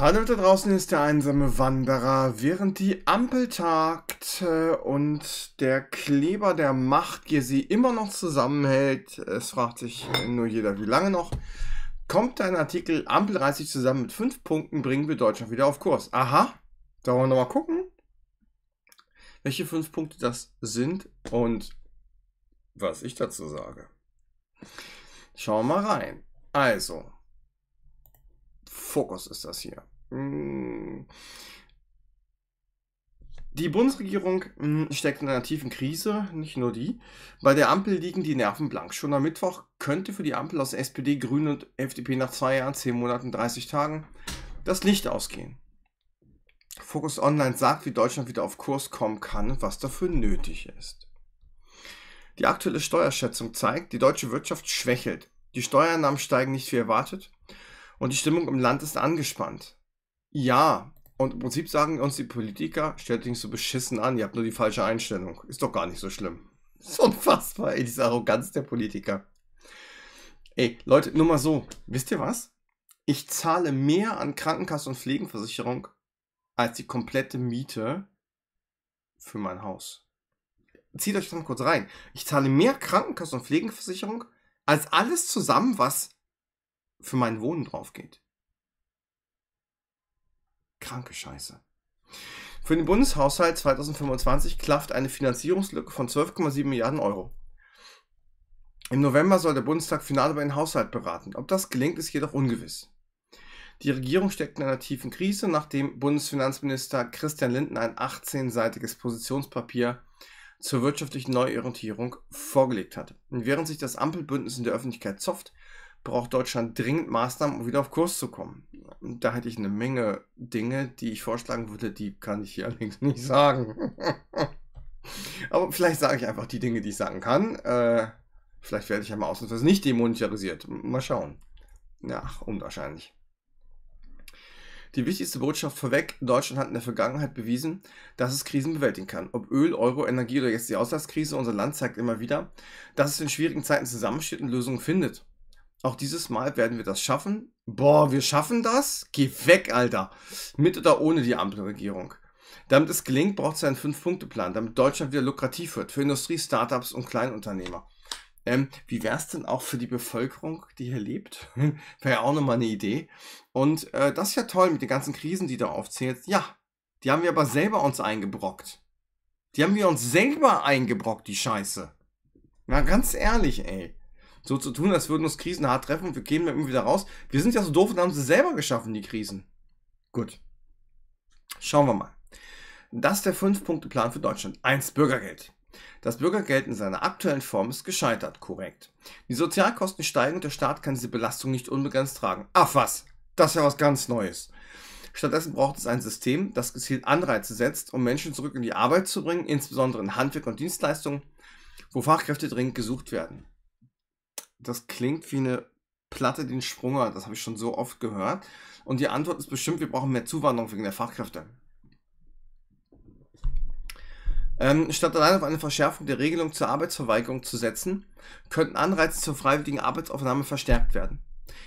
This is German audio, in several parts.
Hallo da draußen ist der einsame Wanderer. Während die Ampel tagt äh, und der Kleber der Macht hier sie immer noch zusammenhält, es fragt sich nur jeder, wie lange noch, kommt dein Artikel Ampel 30 zusammen mit 5 Punkten, bringen wir Deutschland wieder auf Kurs. Aha, da wollen wir nochmal gucken, welche 5 Punkte das sind und was ich dazu sage. Schauen wir mal rein. Also, Fokus ist das hier. Hm. Die Bundesregierung hm, steckt in einer tiefen Krise, nicht nur die. Bei der Ampel liegen die Nerven blank. Schon am Mittwoch könnte für die Ampel aus SPD, Grünen und FDP nach zwei Jahren, zehn Monaten, 30 Tagen das Licht ausgehen. Focus Online sagt, wie Deutschland wieder auf Kurs kommen kann und was dafür nötig ist. Die aktuelle Steuerschätzung zeigt, die deutsche Wirtschaft schwächelt. Die Steuereinnahmen steigen nicht wie erwartet und die Stimmung im Land ist angespannt. Ja, und im Prinzip sagen uns die Politiker, stellt euch nicht so beschissen an, ihr habt nur die falsche Einstellung. Ist doch gar nicht so schlimm. Das ist unfassbar, ey, diese Arroganz der Politiker. Ey, Leute, nur mal so, wisst ihr was? Ich zahle mehr an Krankenkasse und Pflegenversicherung als die komplette Miete für mein Haus. Zieht euch das mal kurz rein. Ich zahle mehr Krankenkasse und Pflegenversicherung als alles zusammen, was für mein Wohnen drauf geht. Kranke Scheiße. Für den Bundeshaushalt 2025 klafft eine Finanzierungslücke von 12,7 Milliarden Euro. Im November soll der Bundestag final über den Haushalt beraten. Ob das gelingt, ist jedoch ungewiss. Die Regierung steckt in einer tiefen Krise, nachdem Bundesfinanzminister Christian Linden ein 18-seitiges Positionspapier zur wirtschaftlichen Neuorientierung vorgelegt hat. Und während sich das Ampelbündnis in der Öffentlichkeit zofft, braucht Deutschland dringend Maßnahmen, um wieder auf Kurs zu kommen. Und da hätte ich eine Menge Dinge, die ich vorschlagen würde, die kann ich hier allerdings nicht sagen. Aber vielleicht sage ich einfach die Dinge, die ich sagen kann. Äh, vielleicht werde ich ja mal ausnahmsweise nicht demonetarisiert. Mal schauen. Ja, unwahrscheinlich. Die wichtigste Botschaft vorweg, Deutschland hat in der Vergangenheit bewiesen, dass es Krisen bewältigen kann. Ob Öl, Euro, Energie oder jetzt die Auslandskrise, unser Land zeigt immer wieder, dass es in schwierigen Zeiten zusammensteht und Lösungen findet. Auch dieses Mal werden wir das schaffen. Boah, wir schaffen das? Geh weg, Alter. Mit oder ohne die Ampelregierung. Damit es gelingt, braucht es einen fünf punkte plan damit Deutschland wieder lukrativ wird. Für Industrie, Startups und Kleinunternehmer. Ähm, wie wäre es denn auch für die Bevölkerung, die hier lebt? wäre ja auch nochmal eine Idee. Und äh, das ist ja toll mit den ganzen Krisen, die du aufzählst. Ja, die haben wir aber selber uns eingebrockt. Die haben wir uns selber eingebrockt, die Scheiße. Na, ganz ehrlich, ey so zu tun, als würden uns Krisen hart treffen und wir kämen irgendwie wieder raus. Wir sind ja so doof und haben sie selber geschaffen, die Krisen. Gut. Schauen wir mal. Das ist der fünf punkte plan für Deutschland. 1. Bürgergeld. Das Bürgergeld in seiner aktuellen Form ist gescheitert, korrekt. Die Sozialkosten steigen und der Staat kann diese Belastung nicht unbegrenzt tragen. Ach was, das ist ja was ganz Neues. Stattdessen braucht es ein System, das gezielt Anreize setzt, um Menschen zurück in die Arbeit zu bringen, insbesondere in Handwerk und Dienstleistungen, wo Fachkräfte dringend gesucht werden das klingt wie eine Platte den Sprunger, das habe ich schon so oft gehört. Und die Antwort ist bestimmt, wir brauchen mehr Zuwanderung wegen der Fachkräfte. Ähm, statt allein auf eine Verschärfung der Regelung zur Arbeitsverweigerung zu setzen, könnten Anreize zur freiwilligen Arbeitsaufnahme verstärkt werden.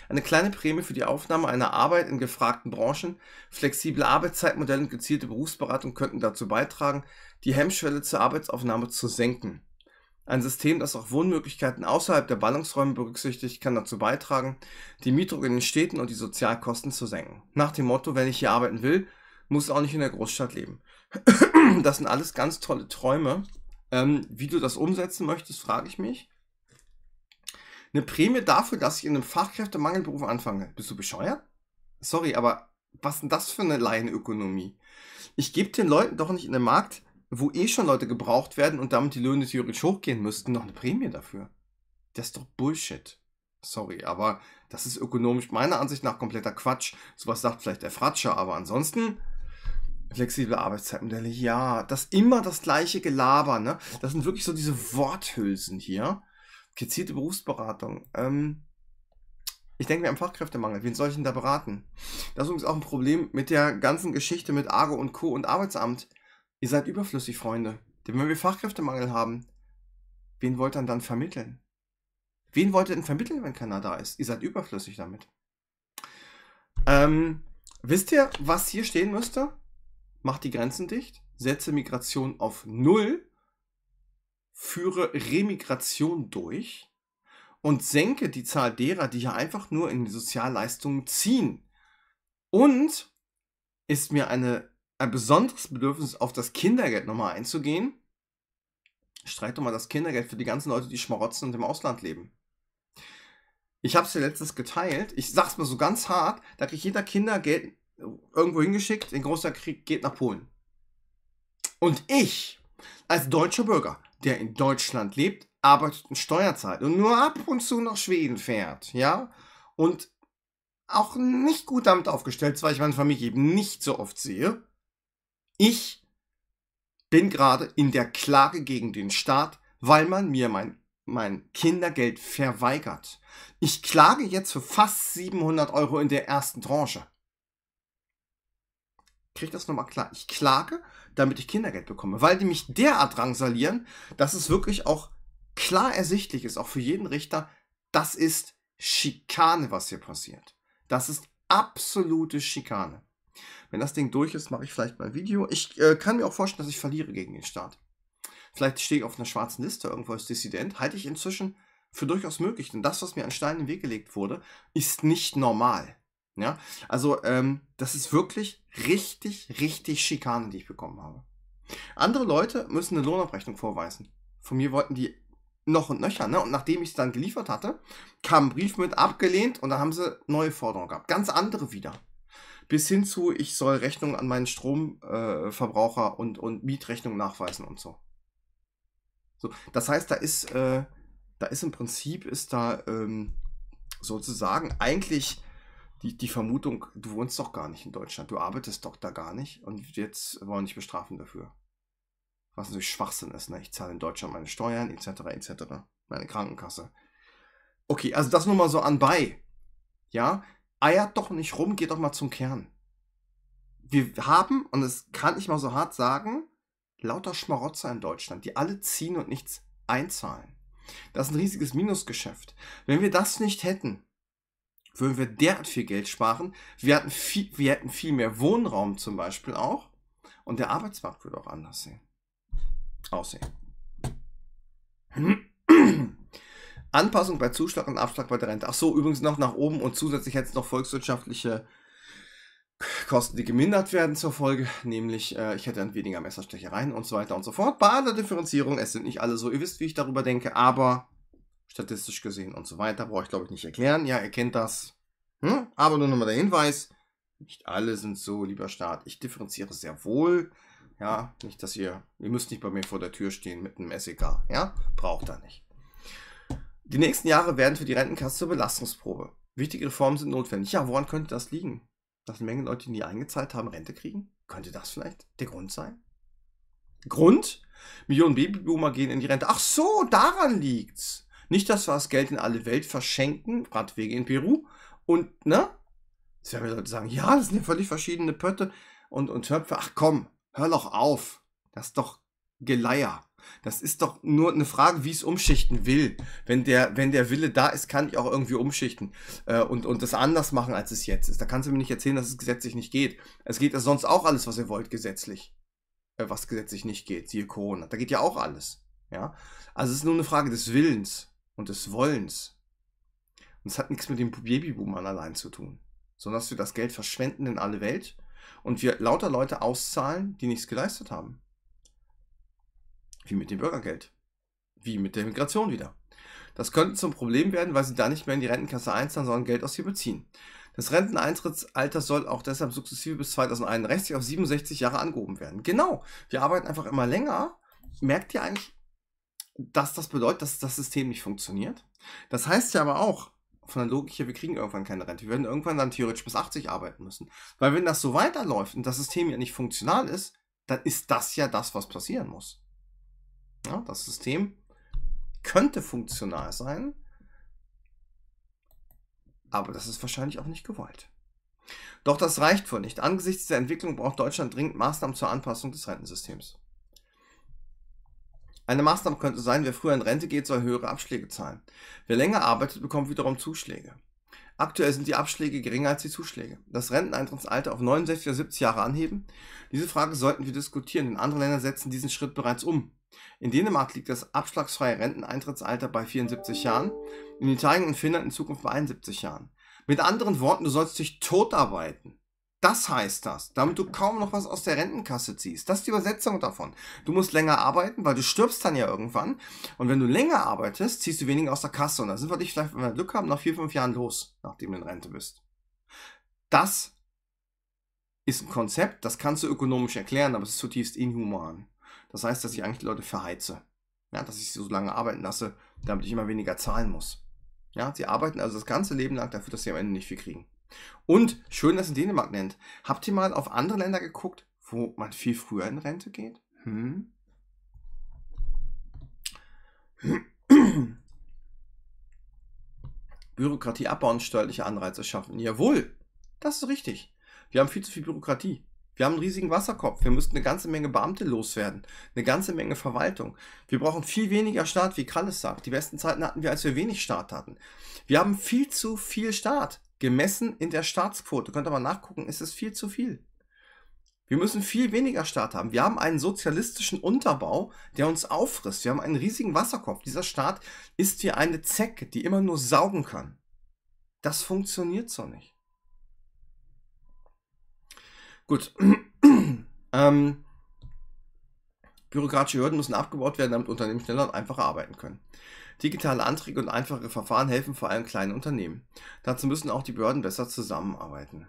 Eine kleine Prämie für die Aufnahme einer Arbeit in gefragten Branchen, flexible Arbeitszeitmodelle und gezielte Berufsberatung könnten dazu beitragen, die Hemmschwelle zur Arbeitsaufnahme zu senken. Ein System, das auch Wohnmöglichkeiten außerhalb der Ballungsräume berücksichtigt, kann dazu beitragen, die Mietdruck in den Städten und die Sozialkosten zu senken. Nach dem Motto, wenn ich hier arbeiten will, muss auch nicht in der Großstadt leben. Das sind alles ganz tolle Träume. Ähm, wie du das umsetzen möchtest, frage ich mich. Eine Prämie dafür, dass ich in einem Fachkräftemangelberuf anfange. Bist du bescheuert? Sorry, aber was ist denn das für eine Laienökonomie? Ich gebe den Leuten doch nicht in den Markt wo eh schon Leute gebraucht werden und damit die Löhne theoretisch hochgehen müssten, noch eine Prämie dafür. Das ist doch Bullshit. Sorry, aber das ist ökonomisch meiner Ansicht nach kompletter Quatsch. Sowas sagt vielleicht der Fratscher, aber ansonsten flexible Arbeitszeitmodelle, ja, das immer das gleiche Gelaber, ne? Das sind wirklich so diese Worthülsen hier. Gezielte Berufsberatung. Ähm, ich denke mir am Fachkräftemangel. Wen soll ich denn da beraten? Das ist übrigens auch ein Problem mit der ganzen Geschichte mit Argo und Co. und Arbeitsamt. Ihr seid überflüssig, Freunde. Denn wenn wir Fachkräftemangel haben, wen wollt ihr dann vermitteln? Wen wollt ihr denn vermitteln, wenn keiner da ist? Ihr seid überflüssig damit. Ähm, wisst ihr, was hier stehen müsste? Macht die Grenzen dicht, setze Migration auf Null, führe Remigration durch und senke die Zahl derer, die hier einfach nur in die Sozialleistungen ziehen. Und ist mir eine ein besonderes Bedürfnis, auf das Kindergeld nochmal einzugehen. Streit doch mal das Kindergeld für die ganzen Leute, die schmarotzen und im Ausland leben. Ich habe es ja letztens geteilt. Ich sag's mal so ganz hart: Da kriegt jeder Kindergeld äh, irgendwo hingeschickt. in großer Krieg geht nach Polen. Und ich, als deutscher Bürger, der in Deutschland lebt, arbeitet und Steuer zahlt und nur ab und zu nach Schweden fährt, ja, und auch nicht gut damit aufgestellt weil ich meine Familie eben nicht so oft sehe, ich bin gerade in der Klage gegen den Staat, weil man mir mein, mein Kindergeld verweigert. Ich klage jetzt für fast 700 Euro in der ersten Tranche. Krieg das nochmal klar. Ich klage, damit ich Kindergeld bekomme, weil die mich derart drangsalieren, dass es wirklich auch klar ersichtlich ist, auch für jeden Richter, das ist Schikane, was hier passiert. Das ist absolute Schikane. Wenn das Ding durch ist, mache ich vielleicht mal ein Video. Ich äh, kann mir auch vorstellen, dass ich verliere gegen den Staat. Vielleicht stehe ich auf einer schwarzen Liste irgendwo als Dissident. Halte ich inzwischen für durchaus möglich. Denn das, was mir an Steinen in den Weg gelegt wurde, ist nicht normal. Ja, also ähm, das ist wirklich richtig, richtig Schikane, die ich bekommen habe. Andere Leute müssen eine Lohnabrechnung vorweisen. Von mir wollten die noch und nöcher. Ne? Und nachdem ich es dann geliefert hatte, kam ein Brief mit abgelehnt und dann haben sie neue Forderungen gehabt. Ganz andere wieder bis hin zu, ich soll Rechnungen an meinen Stromverbraucher äh, und, und Mietrechnungen nachweisen und so. so. Das heißt, da ist, äh, da ist im Prinzip, ist da ähm, sozusagen eigentlich die, die Vermutung, du wohnst doch gar nicht in Deutschland, du arbeitest doch da gar nicht und jetzt wollen dich bestrafen dafür. Was natürlich Schwachsinn ist, ne? Ich zahle in Deutschland meine Steuern, etc., etc., meine Krankenkasse. Okay, also das nur mal so anbei. Ja, eiert doch nicht rum, geht doch mal zum Kern. Wir haben, und das kann ich mal so hart sagen, lauter Schmarotzer in Deutschland, die alle ziehen und nichts einzahlen. Das ist ein riesiges Minusgeschäft. Wenn wir das nicht hätten, würden wir derart viel Geld sparen. Wir, hatten viel, wir hätten viel mehr Wohnraum zum Beispiel auch. Und der Arbeitsmarkt würde auch anders sehen. aussehen. Anpassung bei Zuschlag und Abschlag bei der Rente. Ach so, übrigens noch nach oben und zusätzlich jetzt noch volkswirtschaftliche Kosten, die gemindert werden zur Folge, nämlich äh, ich hätte dann weniger Messerstechereien und so weiter und so fort. Bei einer Differenzierung, es sind nicht alle so, ihr wisst, wie ich darüber denke, aber statistisch gesehen und so weiter, brauche ich glaube ich nicht erklären. Ja, ihr kennt das. Hm? Aber nur nochmal der Hinweis, nicht alle sind so, lieber Staat. Ich differenziere sehr wohl. Ja, nicht, dass ihr, ihr müsst nicht bei mir vor der Tür stehen mit einem SEK. Ja, braucht er nicht. Die nächsten Jahre werden für die Rentenkasse zur Belastungsprobe. Wichtige Reformen sind notwendig. Ja, woran könnte das liegen? Dass eine Menge Leute, die nie eingezahlt haben, Rente kriegen? Könnte das vielleicht der Grund sein? Grund? Millionen Babyboomer gehen in die Rente. Ach so, daran liegt's. Nicht, dass wir das Geld in alle Welt verschenken, Radwege in Peru. Und, ne? Jetzt werden wir Leute sagen, ja, das sind ja völlig verschiedene Pötte und, und Töpfe. Ach komm, hör doch auf. Das ist doch Geleier. Das ist doch nur eine Frage, wie ich es umschichten will. Wenn der, wenn der Wille da ist, kann ich auch irgendwie umschichten äh, und, und das anders machen, als es jetzt ist. Da kannst du mir nicht erzählen, dass es gesetzlich nicht geht. Es geht ja sonst auch alles, was ihr wollt, gesetzlich. Äh, was gesetzlich nicht geht, siehe Corona. Da geht ja auch alles. Ja? Also es ist nur eine Frage des Willens und des Wollens. Und es hat nichts mit den Babyboomern allein zu tun. Sondern dass wir das Geld verschwenden in alle Welt und wir lauter Leute auszahlen, die nichts geleistet haben. Wie mit dem Bürgergeld. Wie mit der Migration wieder. Das könnte zum Problem werden, weil sie da nicht mehr in die Rentenkasse einzahlen, sondern Geld aus ihr beziehen. Das Renteneintrittsalter soll auch deshalb sukzessive bis 2061 auf 67 Jahre angehoben werden. Genau, wir arbeiten einfach immer länger. Merkt ihr eigentlich, dass das bedeutet, dass das System nicht funktioniert? Das heißt ja aber auch, von der Logik her, wir kriegen irgendwann keine Rente. Wir werden irgendwann dann theoretisch bis 80 arbeiten müssen. Weil wenn das so weiterläuft und das System ja nicht funktional ist, dann ist das ja das, was passieren muss. Ja, das System könnte funktional sein, aber das ist wahrscheinlich auch nicht gewollt. Doch das reicht wohl nicht. Angesichts dieser Entwicklung braucht Deutschland dringend Maßnahmen zur Anpassung des Rentensystems. Eine Maßnahme könnte sein, wer früher in Rente geht, soll höhere Abschläge zahlen. Wer länger arbeitet, bekommt wiederum Zuschläge. Aktuell sind die Abschläge geringer als die Zuschläge. Das Renteneintrittsalter auf 69 oder 70 Jahre anheben? Diese Frage sollten wir diskutieren, denn andere Länder setzen diesen Schritt bereits um. In Dänemark liegt das abschlagsfreie Renteneintrittsalter bei 74 Jahren, in Italien und Finnland in Zukunft bei 71 Jahren. Mit anderen Worten, du sollst dich totarbeiten. Das heißt das, damit du kaum noch was aus der Rentenkasse ziehst. Das ist die Übersetzung davon. Du musst länger arbeiten, weil du stirbst dann ja irgendwann. Und wenn du länger arbeitest, ziehst du weniger aus der Kasse. Und dann sind wir dich vielleicht, wenn wir Glück haben, nach vier, fünf Jahren los, nachdem du in Rente bist. Das ist ein Konzept, das kannst du ökonomisch erklären, aber es ist zutiefst inhuman. Das heißt, dass ich eigentlich die Leute verheize. Ja, dass ich sie so lange arbeiten lasse, damit ich immer weniger zahlen muss. Ja, sie arbeiten also das ganze Leben lang dafür, dass sie am Ende nicht viel kriegen. Und schön, dass ihr Dänemark nennt. Habt ihr mal auf andere Länder geguckt, wo man viel früher in Rente geht? Hm? Bürokratie abbauen, steuerliche Anreize schaffen. Jawohl, das ist richtig. Wir haben viel zu viel Bürokratie. Wir haben einen riesigen Wasserkopf. Wir müssten eine ganze Menge Beamte loswerden. Eine ganze Menge Verwaltung. Wir brauchen viel weniger Staat, wie Kalles sagt. Die besten Zeiten hatten wir, als wir wenig Staat hatten. Wir haben viel zu viel Staat. Gemessen in der Staatsquote. Könnt ihr mal nachgucken, ist es viel zu viel. Wir müssen viel weniger Staat haben. Wir haben einen sozialistischen Unterbau, der uns auffrisst. Wir haben einen riesigen Wasserkopf. Dieser Staat ist wie eine Zecke, die immer nur saugen kann. Das funktioniert so nicht. Gut. ähm, bürokratische Hürden müssen abgebaut werden, damit Unternehmen schneller und einfacher arbeiten können. Digitale Anträge und einfache Verfahren helfen vor allem kleinen Unternehmen. Dazu müssen auch die Behörden besser zusammenarbeiten.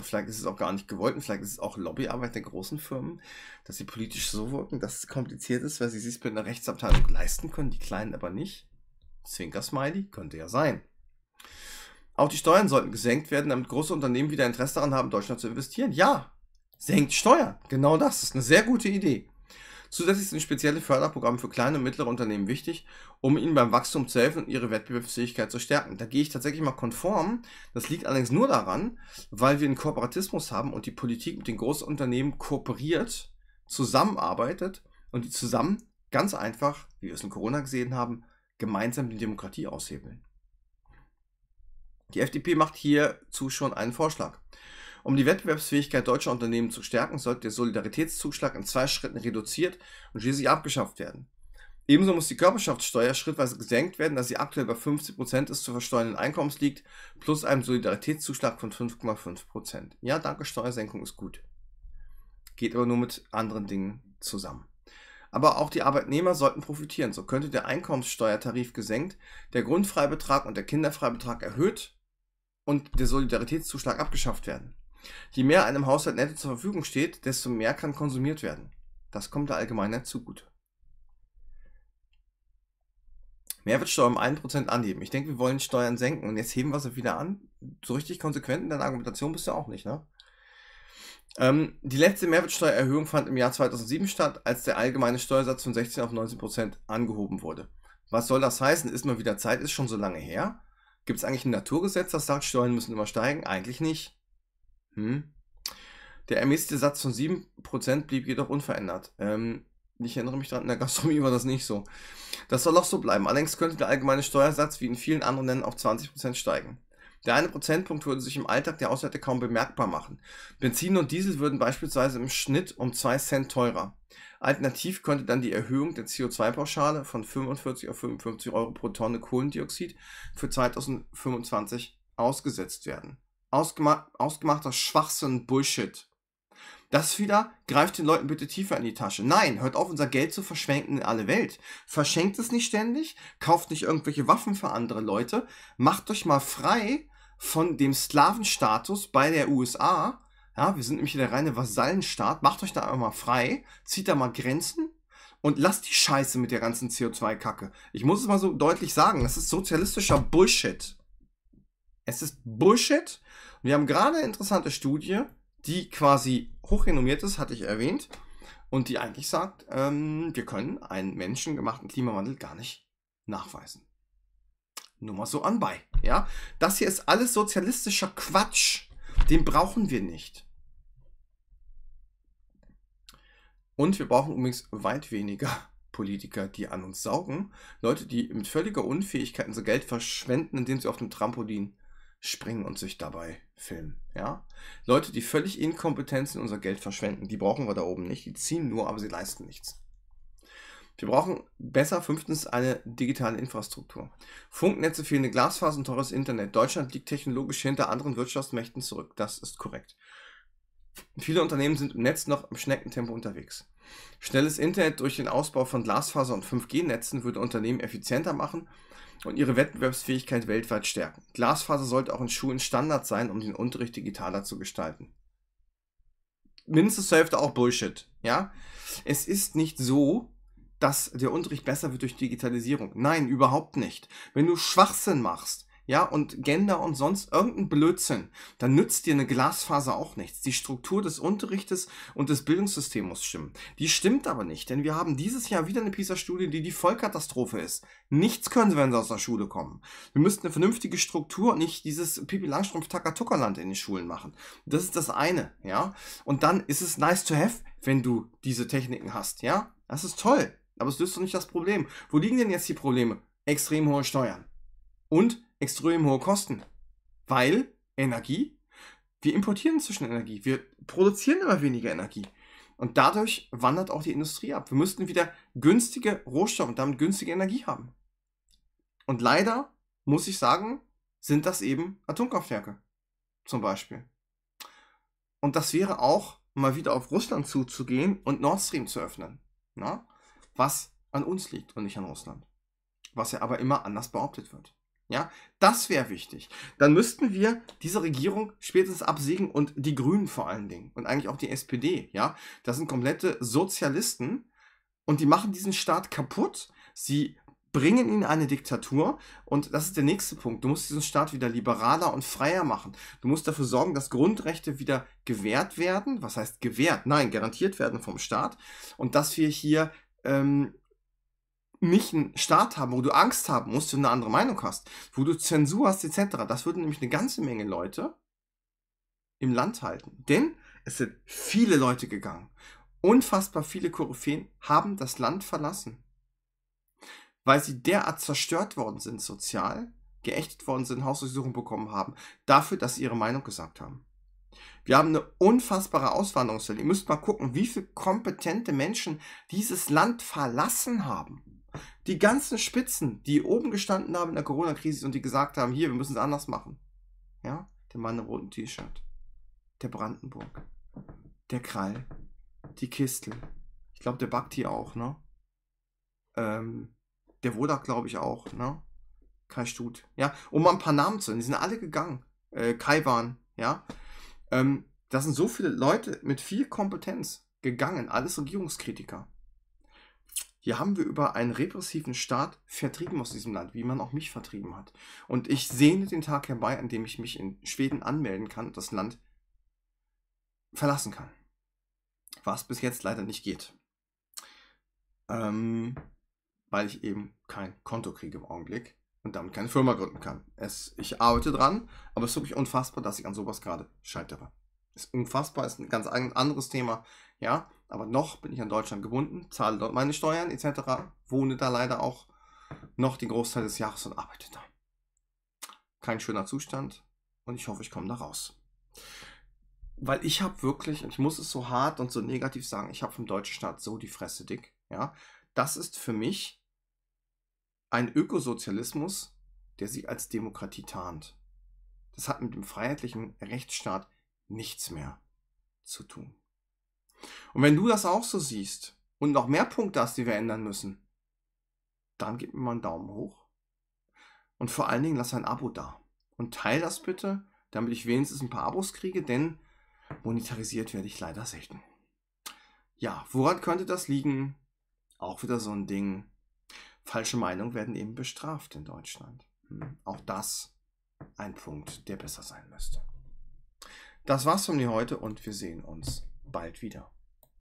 Vielleicht ist es auch gar nicht gewollt und vielleicht ist es auch Lobbyarbeit der großen Firmen, dass sie politisch so wirken, dass es kompliziert ist, weil sie sich mit einer Rechtsabteilung leisten können, die Kleinen aber nicht. Zwinker-Smiley könnte ja sein. Auch die Steuern sollten gesenkt werden, damit große Unternehmen wieder Interesse daran haben, Deutschland zu investieren. Ja, senkt Steuern. Genau das ist eine sehr gute Idee. Zusätzlich sind spezielle Förderprogramme für kleine und mittlere Unternehmen wichtig, um ihnen beim Wachstum zu helfen und ihre Wettbewerbsfähigkeit zu stärken. Da gehe ich tatsächlich mal konform. Das liegt allerdings nur daran, weil wir einen Kooperatismus haben und die Politik mit den großen Unternehmen kooperiert, zusammenarbeitet und die zusammen ganz einfach, wie wir es in Corona gesehen haben, gemeinsam die Demokratie aushebeln. Die FDP macht hierzu schon einen Vorschlag. Um die Wettbewerbsfähigkeit deutscher Unternehmen zu stärken, sollte der Solidaritätszuschlag in zwei Schritten reduziert und schließlich abgeschafft werden. Ebenso muss die Körperschaftssteuer schrittweise gesenkt werden, da sie aktuell bei 50% des zu versteuernden Einkommens liegt, plus einem Solidaritätszuschlag von 5,5%. Ja, danke, Steuersenkung ist gut. Geht aber nur mit anderen Dingen zusammen. Aber auch die Arbeitnehmer sollten profitieren. So könnte der Einkommenssteuertarif gesenkt, der Grundfreibetrag und der Kinderfreibetrag erhöht und der Solidaritätszuschlag abgeschafft werden. Je mehr einem Haushalt netto zur Verfügung steht, desto mehr kann konsumiert werden. Das kommt der Allgemeinheit zugute. Mehrwertsteuer um 1% anheben. Ich denke, wir wollen Steuern senken und jetzt heben wir sie wieder an. So richtig konsequent in deiner Argumentation bist du auch nicht, ne? Ähm, die letzte Mehrwertsteuererhöhung fand im Jahr 2007 statt, als der allgemeine Steuersatz von 16 auf 19% angehoben wurde. Was soll das heißen? Ist mal wieder Zeit, ist schon so lange her. Gibt es eigentlich ein Naturgesetz, das sagt, Steuern müssen immer steigen? Eigentlich nicht. Hm? Der ermäßigte Satz von 7% blieb jedoch unverändert. Ähm, ich erinnere mich daran, in der Gastronomie war das nicht so. Das soll auch so bleiben. Allerdings könnte der allgemeine Steuersatz wie in vielen anderen Ländern auf 20% steigen. Der eine Prozentpunkt würde sich im Alltag der Haushalte kaum bemerkbar machen. Benzin und Diesel würden beispielsweise im Schnitt um 2 Cent teurer. Alternativ könnte dann die Erhöhung der CO2-Pauschale von 45 auf 55 Euro pro Tonne Kohlendioxid für 2025 ausgesetzt werden. Ausgema ausgemachter Schwachsinn, Bullshit. Das wieder greift den Leuten bitte tiefer in die Tasche. Nein, hört auf, unser Geld zu verschwenken in alle Welt. Verschenkt es nicht ständig, kauft nicht irgendwelche Waffen für andere Leute, macht euch mal frei von dem Sklavenstatus bei der USA. Ja, wir sind nämlich der reine Vasallenstaat. Macht euch da einmal frei, zieht da mal Grenzen und lasst die Scheiße mit der ganzen CO2-Kacke. Ich muss es mal so deutlich sagen, das ist sozialistischer Bullshit. Es ist Bullshit. Wir haben gerade eine interessante Studie, die quasi hochrenommiert ist, hatte ich erwähnt, und die eigentlich sagt, ähm, wir können einen menschengemachten Klimawandel gar nicht nachweisen nur mal so anbei. Ja, das hier ist alles sozialistischer Quatsch. Den brauchen wir nicht. Und wir brauchen übrigens weit weniger Politiker, die an uns saugen. Leute, die mit völliger Unfähigkeit unser Geld verschwenden, indem sie auf dem Trampolin springen und sich dabei filmen. Ja? Leute, die völlig inkompetent sind, unser Geld verschwenden, die brauchen wir da oben nicht. Die ziehen nur, aber sie leisten nichts. Wir brauchen besser fünftens eine digitale Infrastruktur. Funknetze, fehlende Glasfaser und teures Internet. Deutschland liegt technologisch hinter anderen Wirtschaftsmächten zurück. Das ist korrekt. Viele Unternehmen sind im Netz noch im Schneckentempo unterwegs. Schnelles Internet durch den Ausbau von Glasfaser und 5G-Netzen würde Unternehmen effizienter machen und ihre Wettbewerbsfähigkeit weltweit stärken. Glasfaser sollte auch in Schulen Standard sein, um den Unterricht digitaler zu gestalten. Mindestens zur Hälfte auch Bullshit, ja? Es ist nicht so, dass der Unterricht besser wird durch Digitalisierung. Nein, überhaupt nicht. Wenn du Schwachsinn machst, ja, und Gender und sonst irgendein Blödsinn, dann nützt dir eine Glasfaser auch nichts. Die Struktur des Unterrichtes und des Bildungssystems muss stimmen. Die stimmt aber nicht, denn wir haben dieses Jahr wieder eine PISA-Studie, die die Vollkatastrophe ist. Nichts können sie, wenn sie aus der Schule kommen. Wir müssten eine vernünftige Struktur und nicht dieses Pipi Langstrumpf Takatuckerland in den Schulen machen. Das ist das eine, ja. Und dann ist es nice to have, wenn du diese Techniken hast, ja. Das ist toll, aber es löst doch nicht das Problem. Wo liegen denn jetzt die Probleme? Extrem hohe Steuern und extrem hohe Kosten. Weil Energie, wir importieren inzwischen Energie, wir produzieren immer weniger Energie. Und dadurch wandert auch die Industrie ab. Wir müssten wieder günstige Rohstoffe und damit günstige Energie haben. Und leider, muss ich sagen, sind das eben Atomkraftwerke. Zum Beispiel. Und das wäre auch mal wieder auf Russland zuzugehen und Nord Stream zu öffnen. Na? was an uns liegt und nicht an Russland. Was ja aber immer anders behauptet wird. Ja, das wäre wichtig. Dann müssten wir diese Regierung spätestens absägen und die Grünen vor allen Dingen und eigentlich auch die SPD. Ja, das sind komplette Sozialisten und die machen diesen Staat kaputt. Sie bringen ihn in eine Diktatur und das ist der nächste Punkt. Du musst diesen Staat wieder liberaler und freier machen. Du musst dafür sorgen, dass Grundrechte wieder gewährt werden. Was heißt gewährt? Nein, garantiert werden vom Staat und dass wir hier ähm, nicht einen Staat haben, wo du Angst haben musst, wenn du eine andere Meinung hast, wo du Zensur hast, etc. Das würde nämlich eine ganze Menge Leute im Land halten. Denn es sind viele Leute gegangen. Unfassbar viele Koryphäen haben das Land verlassen. Weil sie derart zerstört worden sind sozial, geächtet worden sind, Hausdurchsuchung bekommen haben, dafür, dass sie ihre Meinung gesagt haben. Wir haben eine unfassbare Auswanderungswelle. Ihr müsst mal gucken, wie viele kompetente Menschen dieses Land verlassen haben. Die ganzen Spitzen, die oben gestanden haben in der Corona-Krise und die gesagt haben, hier, wir müssen es anders machen. Ja, der Mann im roten T-Shirt, der Brandenburg, der Krall, die Kistel. Ich glaube, der Bakti auch, ne? Ähm, der Wodak, glaube ich, auch, ne? Kai Stut, ja? Um mal ein paar Namen zu nennen, die sind alle gegangen. Äh, Kai waren, ja? Ähm, da sind so viele Leute mit viel Kompetenz gegangen, alles Regierungskritiker. Hier haben wir über einen repressiven Staat vertrieben aus diesem Land, wie man auch mich vertrieben hat. Und ich sehne den Tag herbei, an dem ich mich in Schweden anmelden kann und das Land verlassen kann. Was bis jetzt leider nicht geht. Ähm, weil ich eben kein Konto kriege im Augenblick und damit keine Firma gründen kann. Es, ich arbeite dran, aber es ist wirklich unfassbar, dass ich an sowas gerade scheitere. Ist unfassbar, ist ein ganz anderes Thema, ja, aber noch bin ich an Deutschland gebunden, zahle dort meine Steuern etc., wohne da leider auch noch den Großteil des Jahres und arbeite da. Kein schöner Zustand und ich hoffe, ich komme da raus. Weil ich habe wirklich, und ich muss es so hart und so negativ sagen, ich habe vom deutschen Staat so die Fresse dick, ja. Das ist für mich ein Ökosozialismus, der sich als Demokratie tarnt. Das hat mit dem freiheitlichen Rechtsstaat nichts mehr zu tun. Und wenn du das auch so siehst und noch mehr Punkte hast, die wir ändern müssen, dann gib mir mal einen Daumen hoch. Und vor allen Dingen lass ein Abo da. Und teile das bitte, damit ich wenigstens ein paar Abos kriege, denn monetarisiert werde ich leider selten. Ja, woran könnte das liegen? Auch wieder so ein Ding falsche Meinungen werden eben bestraft in Deutschland. Hm. Auch das ein Punkt, der besser sein müsste. Das war's von mir heute und wir sehen uns bald wieder.